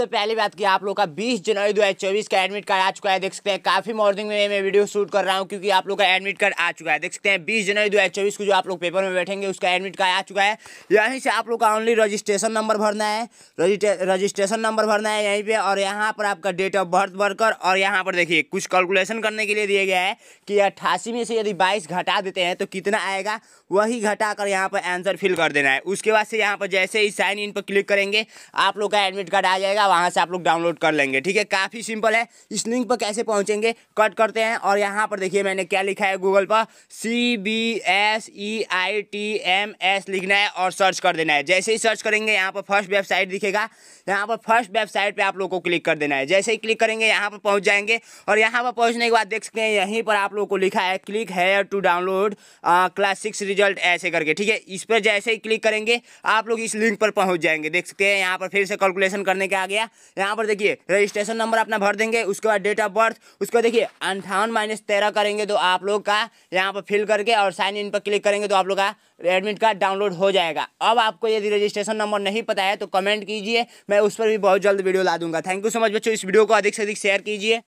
सबसे तो पहली बात की आप लोग का 20 जनवरी दो का एडमिट कार्ड आ चुका है देख सकते हैं काफ़ी मॉर्निंग में मैं वीडियो शूट कर रहा हूँ क्योंकि आप लोग का एडमिट कार्ड आ चुका है देख सकते हैं 20 जनवरी दो को जो आप लोग पेपर में बैठेंगे उसका एडमिट कार्ड आ चुका है यहीं से आप लोग का ऑनली रजिस्ट्रेशन नंबर भरना है रजिस्ट्रेशन नंबर भरना है यहीं पर और यहाँ पर आपका डेट ऑफ बर्थ भरकर और यहाँ पर देखिए कुछ कैलकुलेशन करने के लिए दिया गया है कि अट्ठासी में से यदि बाईस घटा देते हैं तो कितना आएगा वही घटा कर यहाँ पर आंसर फिल कर देना है उसके बाद से यहाँ पर जैसे ही साइन इन पर क्लिक करेंगे आप लोग का एडमिट कार्ड आ जाएगा वहाँ से आप लोग डाउनलोड कर लेंगे ठीक है काफ़ी सिंपल है इस लिंक पर कैसे पहुँचेंगे कट करते हैं और यहाँ पर देखिए मैंने क्या लिखा है गूगल पर C B S E I T M S लिखना है और सर्च कर देना है जैसे ही सर्च करेंगे यहाँ पर फर्स्ट वेबसाइट दिखेगा यहाँ पर फर्स्ट वेबसाइट पर आप लोग को क्लिक कर देना है जैसे ही क्लिक करेंगे यहाँ पर पहुँच जाएंगे और यहाँ पर पहुँचने के बाद देख सकते हैं यहीं पर आप लोग को लिखा है click here to download class six result ऐसे करके ठीक है इस पर जैसे ही क्लिक करेंगे आप लोग इस लिंक पर पहुँच जाएंगे देख सकते हैं यहाँ पर फिर से कैलकुलेशन करने के आ गया गया यहाँ पर देखिए रजिस्ट्रेशन नंबर अपना भर देंगे उसके बाद डेट ऑफ बर्थ उसको देखिए अंठावन माइनस तेरह करेंगे तो आप लोग का यहाँ पर फिल करके और साइन इन पर क्लिक करेंगे तो आप लोग का एडमिट कार्ड डाउनलोड हो जाएगा अब आपको यदि रजिस्ट्रेशन नंबर नहीं पता है तो कमेंट कीजिए मैं उस पर भी बहुत जल्द वीडियो ला दूंगा थैंक यू सो मच बच्चों इस वीडियो को अधिक से अधिक शेयर कीजिए